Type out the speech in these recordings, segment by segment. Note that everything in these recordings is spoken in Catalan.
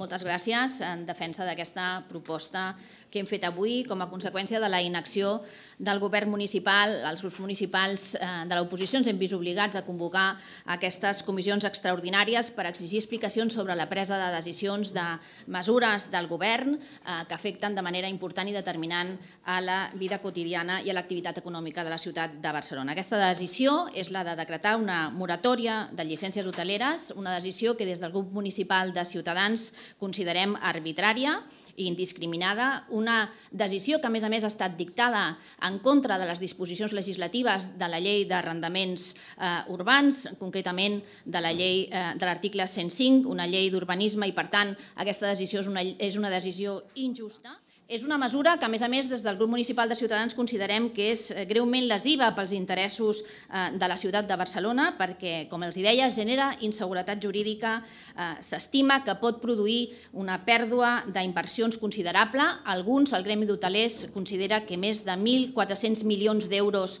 Moltes gràcies en defensa d'aquesta proposta que hem fet avui com a conseqüència de la inacció del govern municipal. Els grups municipals eh, de l'oposició ens hem vist obligats a convocar aquestes comissions extraordinàries per exigir explicacions sobre la presa de decisions de mesures del govern eh, que afecten de manera important i determinant a la vida quotidiana i a l'activitat econòmica de la ciutat de Barcelona. Aquesta decisió és la de decretar una moratòria de llicències hoteleres, una decisió que des del grup municipal de Ciutadans considerem arbitrària i indiscriminada, una decisió que a més a més ha estat dictada en contra de les disposicions legislatives de la llei d'arrendaments eh, urbans, concretament de la llei eh, de l'article 105, una llei d'urbanisme i per tant aquesta decisió és una, és una decisió injusta. És una mesura que, a més a més, des del grup municipal de Ciutadans considerem que és eh, greument lesiva pels interessos eh, de la ciutat de Barcelona perquè, com els deia, genera inseguretat jurídica, eh, s'estima que pot produir una pèrdua d'inversions considerable. Alguns, el gremi d'hotelers considera que més de 1.400 milions d'euros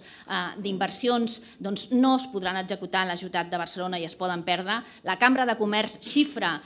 d'inversions doncs, no es podran executar en la ciutat de Barcelona i es poden perdre. La Cambra de Comerç xifra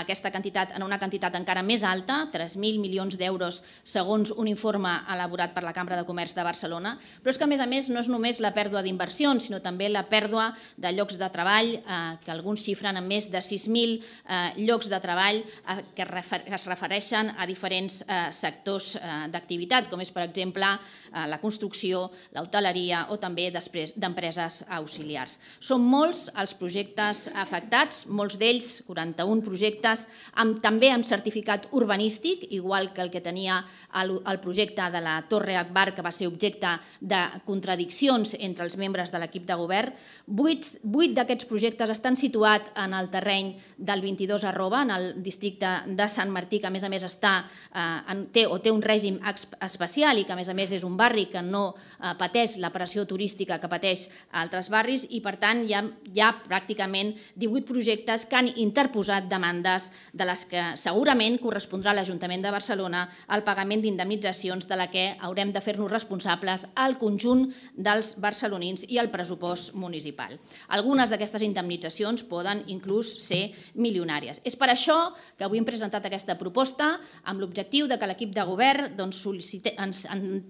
aquesta quantitat en una quantitat encara més alta, 3.000 milions d'euros segons un informe elaborat per la Cambra de Comerç de Barcelona. Però és que, a més a més, no és només la pèrdua d'inversions, sinó també la pèrdua de llocs de treball, eh, que alguns xifren en més de 6.000 eh, llocs de treball eh, que, es refereixen a diferents eh, sectors eh, d'activitat, com és, per exemple, eh, la construcció, l'hoteleria o també després d'empreses auxiliars. Són molts els projectes afectats, molts d'ells, 41 projectes, amb, també amb certificat urbanístic, igual que el que tenia Catalunya, el, el projecte de la Torre Agbar, que va ser objecte de contradiccions entre els membres de l'equip de govern. Vuit, vuit d'aquests projectes estan situats en el terreny del 22 arroba, en el districte de Sant Martí, que a més a més està, eh, en, té, o té un règim especial i que a més a més és un barri que no eh, pateix la pressió turística que pateix altres barris i per tant hi ha, hi ha pràcticament 18 projectes que han interposat demandes de les que segurament correspondrà a l'Ajuntament de Barcelona, al el pagament d'indemnitzacions de la que haurem de fer-nos responsables al conjunt dels barcelonins i al pressupost municipal. Algunes d'aquestes indemnitzacions poden inclús ser milionàries. És per això que avui hem presentat aquesta proposta amb l'objectiu de que l'equip de govern doncs, ens,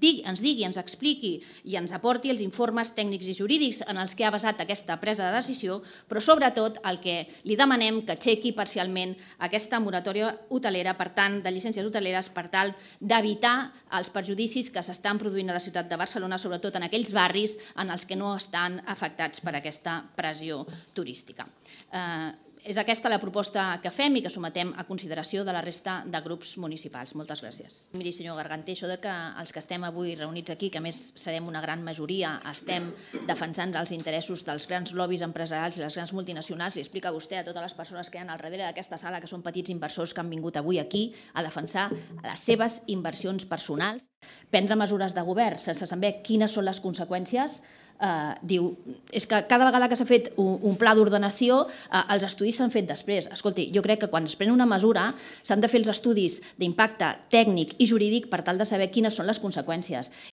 digui, ens digui, ens expliqui i ens aporti els informes tècnics i jurídics en els que ha basat aquesta presa de decisió, però sobretot el que li demanem que aixequi parcialment aquesta moratòria hotelera, per tant, de llicències hoteleres, per tal d'evitar els perjudicis que s'estan produint a la ciutat de Barcelona, sobretot en aquells barris en els que no estan afectats per aquesta pressió turística. Eh, és aquesta la proposta que fem i que sometem a consideració de la resta de grups municipals. Moltes gràcies. Miri, senyor Garganté, això de que els que estem avui reunits aquí, que més serem una gran majoria, estem defensant els interessos dels grans lobbies empresarials i les grans multinacionals, li explica vostè a totes les persones que hi ha al darrere d'aquesta sala, que són petits inversors que han vingut avui aquí a defensar les seves inversions personals, prendre mesures de govern sense saber quines són les conseqüències eh, diu és que cada vegada que s'ha fet un, un pla d'ordenació eh, els estudis s'han fet després. Escolti, jo crec que quan es pren una mesura s'han de fer els estudis d'impacte tècnic i jurídic per tal de saber quines són les conseqüències.